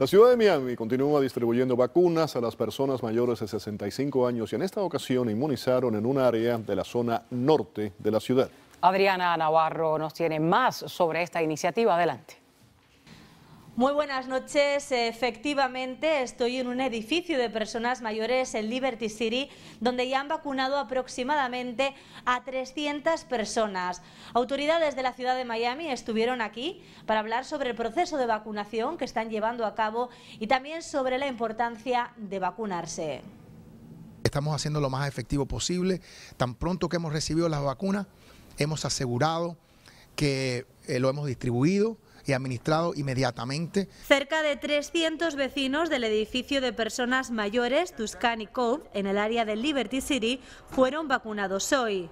La ciudad de Miami continúa distribuyendo vacunas a las personas mayores de 65 años y en esta ocasión inmunizaron en un área de la zona norte de la ciudad. Adriana Navarro nos tiene más sobre esta iniciativa. Adelante. Muy buenas noches. Efectivamente, estoy en un edificio de personas mayores en Liberty City, donde ya han vacunado aproximadamente a 300 personas. Autoridades de la ciudad de Miami estuvieron aquí para hablar sobre el proceso de vacunación que están llevando a cabo y también sobre la importancia de vacunarse. Estamos haciendo lo más efectivo posible. Tan pronto que hemos recibido las vacunas, hemos asegurado que eh, lo hemos distribuido y administrado inmediatamente. Cerca de 300 vecinos del edificio de personas mayores Tuscany Cove, en el área de Liberty City, fueron vacunados hoy.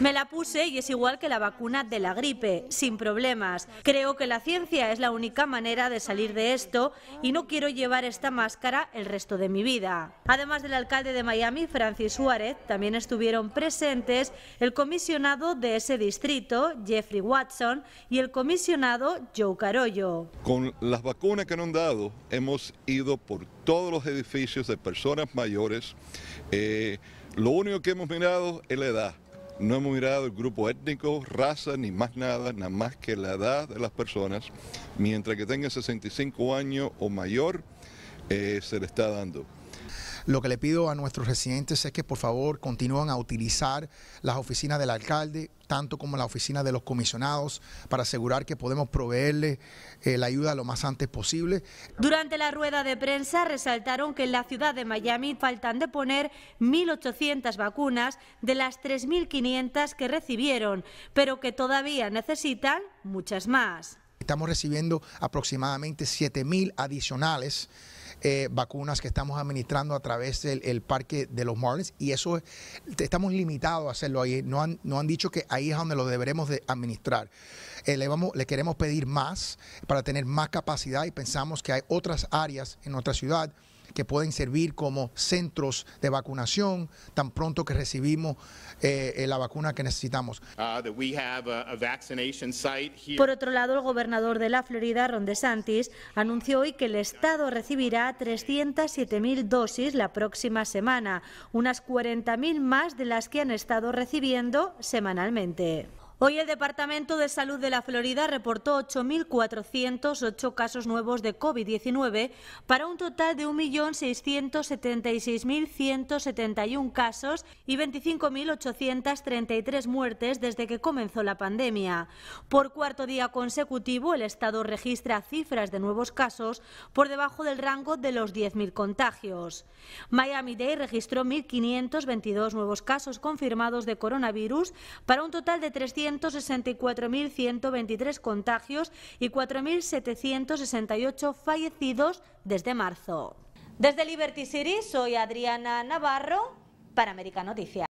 Me la puse y es igual que la vacuna de la gripe, sin problemas. Creo que la ciencia es la única manera de salir de esto y no quiero llevar esta máscara el resto de mi vida. Además del alcalde de Miami, Francis Suárez, también estuvieron presentes el comisionado de ese distrito, Jeffrey Watson, y el comisionado Joe Carollo. Con las vacunas que nos han dado, hemos ido por todos los edificios de personas mayores. Eh, lo único que hemos mirado es la edad. No hemos mirado el grupo étnico, raza, ni más nada, nada más que la edad de las personas. Mientras que tenga 65 años o mayor, eh, se le está dando. Lo que le pido a nuestros residentes es que por favor continúen a utilizar las oficinas del alcalde, tanto como la oficina de los comisionados para asegurar que podemos proveerle eh, la ayuda lo más antes posible. Durante la rueda de prensa resaltaron que en la ciudad de Miami faltan de poner 1.800 vacunas de las 3.500 que recibieron, pero que todavía necesitan muchas más. Estamos recibiendo aproximadamente 7.000 adicionales eh, vacunas que estamos administrando a través del parque de los Marlins y eso estamos limitados a hacerlo ahí. No han, no han dicho que ahí es donde lo deberemos de administrar. Eh, le, vamos, le queremos pedir más para tener más capacidad y pensamos que hay otras áreas en nuestra ciudad que pueden servir como centros de vacunación tan pronto que recibimos eh, eh, la vacuna que necesitamos. Ah, Por otro lado, el gobernador de la Florida, Ron DeSantis, anunció hoy que el Estado recibirá 307.000 dosis la próxima semana, unas 40.000 más de las que han estado recibiendo semanalmente. Hoy el Departamento de Salud de la Florida reportó 8.408 casos nuevos de COVID-19 para un total de 1.676.171 casos y 25.833 muertes desde que comenzó la pandemia. Por cuarto día consecutivo, el Estado registra cifras de nuevos casos por debajo del rango de los 10.000 contagios. Miami-Dade registró 1.522 nuevos casos confirmados de coronavirus para un total de 300 164.123 contagios y 4.768 fallecidos desde marzo. Desde Liberty City soy Adriana Navarro para América Noticias.